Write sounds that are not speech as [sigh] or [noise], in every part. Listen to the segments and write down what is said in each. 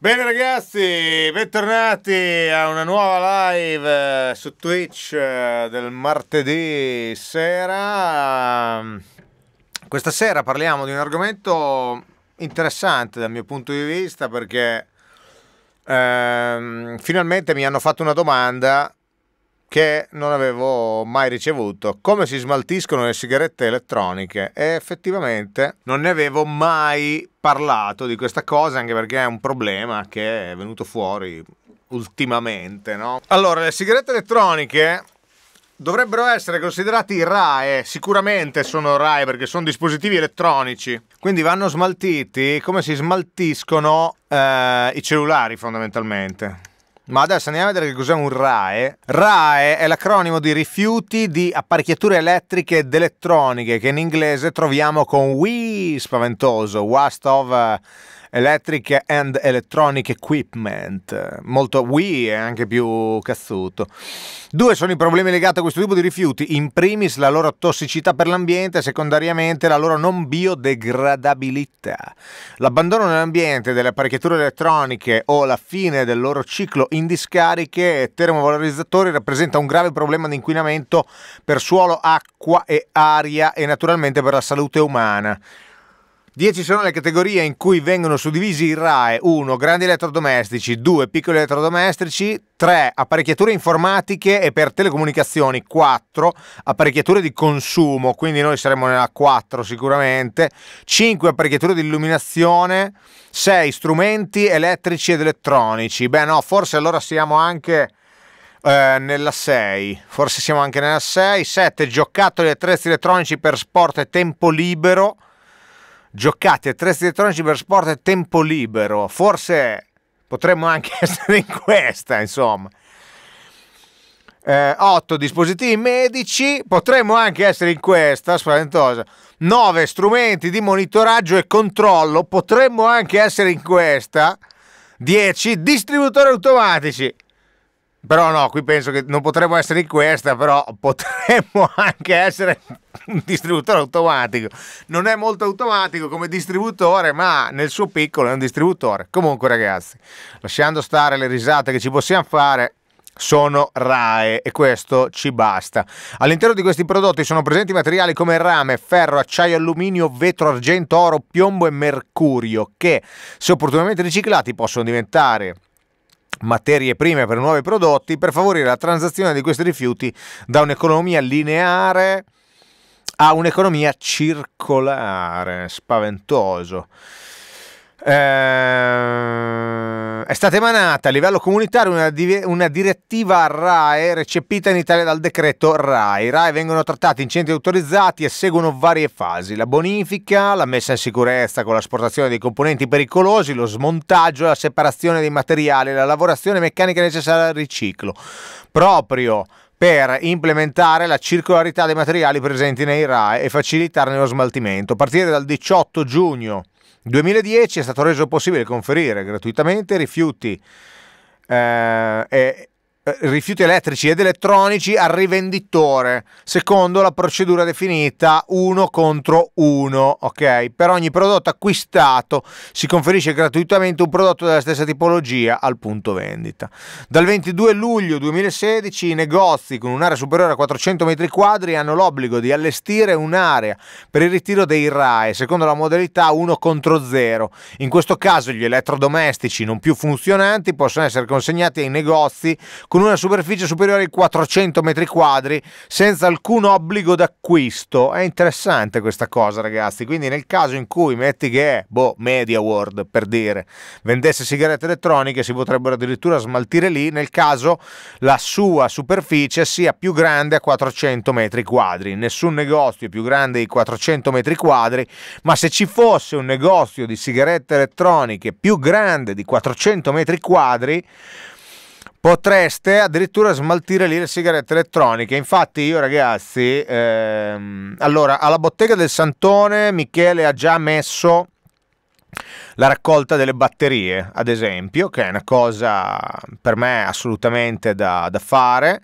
Bene ragazzi, bentornati a una nuova live eh, su Twitch eh, del martedì sera. Questa sera parliamo di un argomento interessante dal mio punto di vista perché ehm, finalmente mi hanno fatto una domanda che non avevo mai ricevuto, come si smaltiscono le sigarette elettroniche e effettivamente non ne avevo mai parlato di questa cosa anche perché è un problema che è venuto fuori ultimamente, no? Allora, le sigarette elettroniche dovrebbero essere considerati RAE, sicuramente sono RAE perché sono dispositivi elettronici, quindi vanno smaltiti come si smaltiscono eh, i cellulari fondamentalmente. Ma adesso andiamo a vedere che cos'è un RAE. RAE è l'acronimo di rifiuti di apparecchiature elettriche ed elettroniche che in inglese troviamo con WI spaventoso, Waste of eh, Electric and Electronic Equipment, molto Wii e anche più cazzuto. Due sono i problemi legati a questo tipo di rifiuti, in primis la loro tossicità per l'ambiente, secondariamente la loro non biodegradabilità. L'abbandono nell'ambiente delle apparecchiature elettroniche o la fine del loro ciclo in discariche e termovalorizzatori rappresenta un grave problema di inquinamento per suolo, acqua e aria e naturalmente per la salute umana. 10 sono le categorie in cui vengono suddivisi i RAE 1 grandi elettrodomestici, 2 piccoli elettrodomestici, 3 apparecchiature informatiche e per telecomunicazioni 4 apparecchiature di consumo, quindi noi saremmo nella 4 sicuramente, 5 apparecchiature di illuminazione, 6 strumenti elettrici ed elettronici. Beh no, forse allora siamo anche eh, nella 6, forse siamo anche nella 6, 7 giocattoli e attrezzi elettronici per sport e tempo libero, giocate, attrezzi elettronici per sport e tempo libero. Forse potremmo anche [laughs] essere in questa, insomma. Eh, 8 dispositivi medici, potremmo anche essere in questa, spaventosa. 9 strumenti di monitoraggio e controllo, potremmo anche essere in questa. 10 distributori automatici. Però no, qui penso che non potremmo essere in questa, però potremmo [laughs] anche essere un distributore automatico. Non è molto automatico come distributore, ma nel suo piccolo è un distributore. Comunque ragazzi, lasciando stare le risate che ci possiamo fare, sono RAE e questo ci basta. All'interno di questi prodotti sono presenti materiali come rame, ferro, acciaio, alluminio, vetro, argento, oro, piombo e mercurio che, se opportunamente riciclati, possono diventare materie prime per nuovi prodotti per favorire la transazione di questi rifiuti da un'economia lineare a un'economia circolare. Spaventoso. Eh, è stata emanata a livello comunitario una, una, direttiva RAE recepita in Italia dal decreto RAE. I RAE vengono trattati in centri autorizzati e seguono varie fasi: la bonifica, la messa in sicurezza con l'asportazione dei componenti pericolosi, lo smontaggio, la separazione dei materiali, la lavorazione meccanica necessaria al riciclo. Proprio per implementare la circolarità dei materiali presenti nei RAE e facilitarne lo smaltimento. A partire dal 18 giugno 2010 è stato reso possibile conferire gratuitamente rifiuti eh, e eh, rifiuti elettrici ed elettronici al rivenditore secondo la procedura definita 1 contro 1 ok per ogni prodotto acquistato si conferisce gratuitamente un prodotto della stessa tipologia al punto vendita dal 22 luglio 2016 i negozi con un'area superiore a 400 metri quadri hanno l'obbligo di allestire un'area per il ritiro dei RAE secondo la modalità 1 contro 0 in questo caso gli elettrodomestici non più funzionanti possono essere consegnati ai negozi con con una superficie superiore ai 400 metri quadri senza alcun obbligo d'acquisto. È interessante questa cosa, ragazzi. Quindi, nel caso in cui metti che è boh, Media World per dire vendesse sigarette elettroniche, si potrebbero addirittura smaltire lì nel caso la sua superficie sia più grande a 400 metri quadri. Nessun negozio è più grande di 400 metri quadri, ma se ci fosse un negozio di sigarette elettroniche più grande di 400 metri quadri, potreste addirittura smaltire lì le sigarette elettroniche. Infatti io ragazzi, ehm, allora alla bottega del Santone Michele ha già messo la raccolta delle batterie, ad esempio, che è una cosa per me assolutamente da, da fare.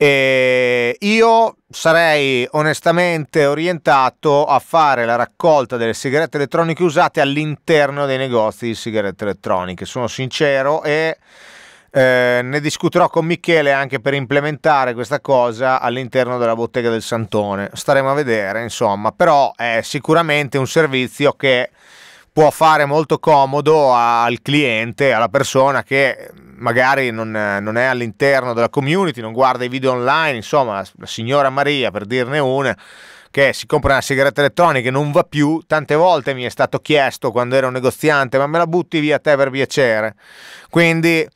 E io sarei onestamente orientato a fare la raccolta delle sigarette elettroniche usate all'interno dei negozi di sigarette elettroniche, sono sincero e eh, ne discuterò con Michele anche per implementare questa cosa all'interno della bottega del Santone. Staremo a vedere, insomma, però è sicuramente un servizio che può fare molto comodo al cliente, alla persona che magari non, non è all'interno della community, non guarda i video online, insomma, la signora Maria, per dirne una, che si compra una sigaretta elettronica e non va più, tante volte mi è stato chiesto quando ero un negoziante, ma me la butti via a te per piacere. Quindi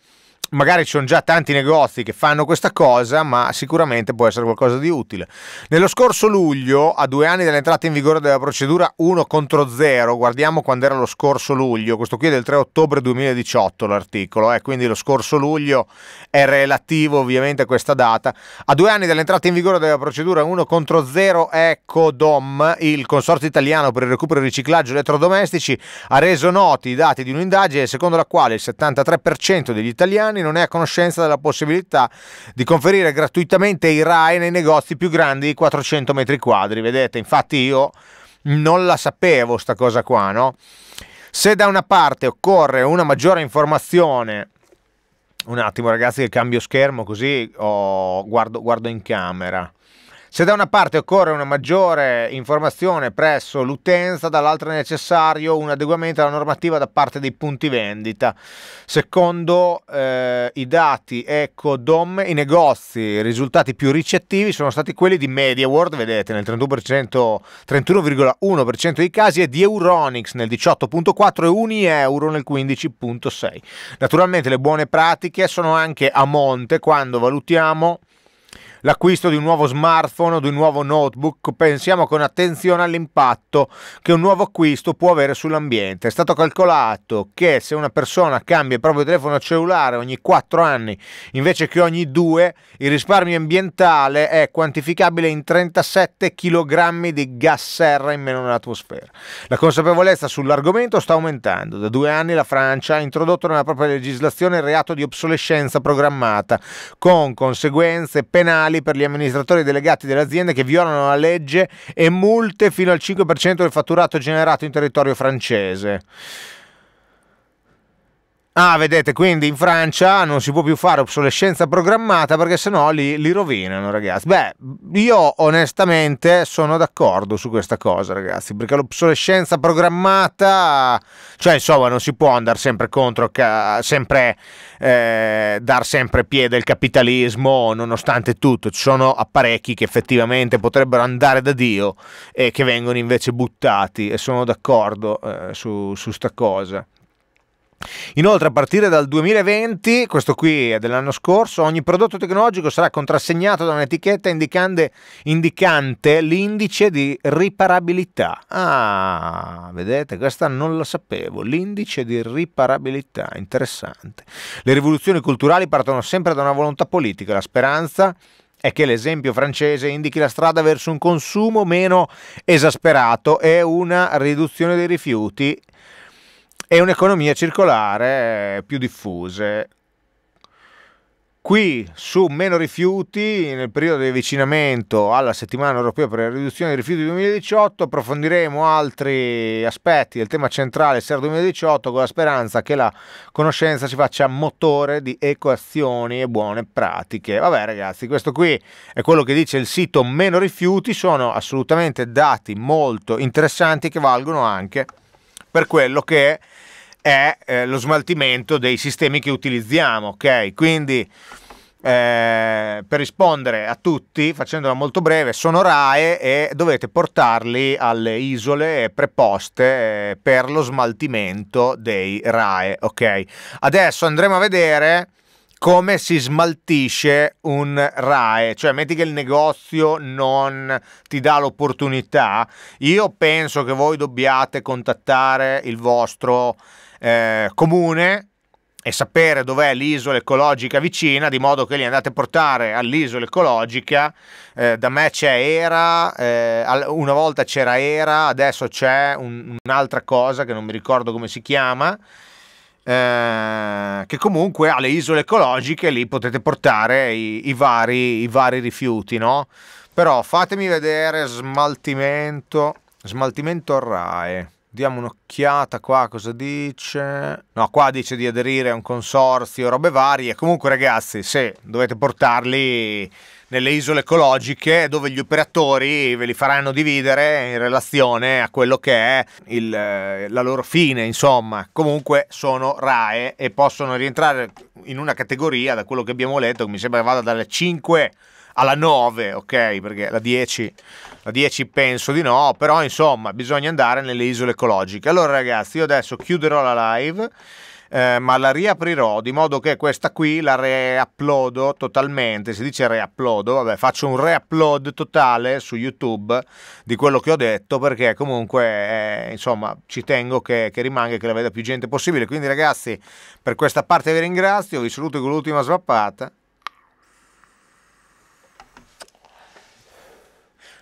magari ci sono già tanti negozi che fanno questa cosa, ma sicuramente può essere qualcosa di utile. Nello scorso luglio, a due anni dall'entrata in vigore della procedura 1 contro 0, guardiamo quando era lo scorso luglio, questo qui è del 3 ottobre 2018 l'articolo, eh, quindi lo scorso luglio è relativo ovviamente a questa data, a due anni dall'entrata in vigore della procedura 1 contro 0 ecco, DOM, il consorzio italiano per il recupero e il riciclaggio elettrodomestici, ha reso noti i dati di un'indagine secondo la quale il 73% degli italiani non è a conoscenza della possibilità di conferire gratuitamente i RAI nei negozi più grandi di 400 metri quadri. Vedete, infatti io non la sapevo sta cosa qua, no? Se da una parte occorre una maggiore informazione un attimo ragazzi che cambio schermo così oh, guardo, guardo in camera. Se da una parte occorre una maggiore informazione presso l'utenza, dall'altra è necessario un adeguamento alla normativa da parte dei punti vendita. Secondo eh, i dati Ecodom, i negozi i risultati più ricettivi sono stati quelli di MediaWorld, vedete nel 31,1% 31,1% dei casi, e di Euronics nel 18,4% e Unieuro nel 15,6%. Naturalmente le buone pratiche sono anche a monte quando valutiamo l'acquisto di un nuovo smartphone o di un nuovo notebook, pensiamo con attenzione all'impatto che un nuovo acquisto può avere sull'ambiente. È stato calcolato che se una persona cambia il proprio telefono cellulare ogni 4 anni invece che ogni 2, il risparmio ambientale è quantificabile in 37 kg di gas serra in meno nell'atmosfera. La consapevolezza sull'argomento sta aumentando. Da due anni la Francia ha introdotto nella propria legislazione il reato di obsolescenza programmata, con conseguenze penali penali per gli amministratori delegati delle aziende che violano la legge e multe fino al 5% del fatturato generato in territorio francese. Ah, vedete, quindi in Francia non si può più fare obsolescenza programmata perché sennò li, li rovinano, ragazzi. Beh, io onestamente sono d'accordo su questa cosa, ragazzi, perché l'obsolescenza programmata, cioè insomma, non si può andare sempre contro, sempre eh, dar sempre piede al capitalismo, nonostante tutto. Ci sono apparecchi che effettivamente potrebbero andare da Dio e che vengono invece buttati, e sono d'accordo eh, su, questa cosa. Inoltre, a partire dal 2020, questo qui è dell'anno scorso, ogni prodotto tecnologico sarà contrassegnato da un'etichetta indicante l'indice di riparabilità. Ah, vedete, questa non la sapevo. L'indice di riparabilità, interessante. Le rivoluzioni culturali partono sempre da una volontà politica, la speranza è che l'esempio francese indichi la strada verso un consumo meno esasperato e una riduzione dei rifiuti e un'economia circolare più diffuse. Qui su meno rifiuti, nel periodo di avvicinamento alla settimana europea per la riduzione dei rifiuti 2018, approfondiremo altri aspetti del tema centrale SER 2018 con la speranza che la conoscenza si faccia motore di equazioni e buone pratiche. Vabbè ragazzi, questo qui è quello che dice il sito meno rifiuti, sono assolutamente dati molto interessanti che valgono anche per quello che è eh, lo smaltimento dei sistemi che utilizziamo, ok? Quindi eh, per rispondere a tutti, facendola molto breve, sono RAE e dovete portarli alle isole preposte eh, per lo smaltimento dei RAE, ok? Adesso andremo a vedere come si smaltisce un RAE, cioè metti che il negozio non ti dà l'opportunità, io penso che voi dobbiate contattare il vostro eh, comune e sapere dov'è l'isola ecologica vicina, di modo che li andate a portare all'isola ecologica. Eh, da me c'è Era, eh, una volta c'era Era, adesso c'è un, un'altra cosa che non mi ricordo come si chiama eh, che comunque alle isole ecologiche lì potete portare i, i, vari, i vari rifiuti, no? Però fatemi vedere smaltimento, smaltimento RAE. Diamo un'occhiata qua cosa dice. No, qua dice di aderire a un consorzio, robe varie. Comunque ragazzi, se dovete portarli nelle isole ecologiche dove gli operatori ve li faranno dividere in relazione a quello che è il, eh, la loro fine, insomma. Comunque sono RAE e possono rientrare in una categoria, da quello che abbiamo letto, che mi sembra vada dalle 5 alla 9, ok? Perché la 10, la 10 penso di no, però insomma bisogna andare nelle isole ecologiche. Allora ragazzi, io adesso chiuderò la live. Eh, ma la riaprirò di modo che questa qui la reuploado totalmente. Si dice reuploado, vabbè, faccio un reupload totale su YouTube di quello che ho detto perché comunque eh, insomma ci tengo che, che rimanga e che la veda più gente possibile. Quindi, ragazzi, per questa parte vi ringrazio, vi saluto con l'ultima svappata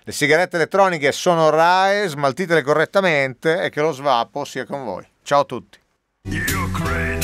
Le sigarette elettroniche sono RAE, smaltitele correttamente e che lo svapo sia con voi. Ciao a tutti.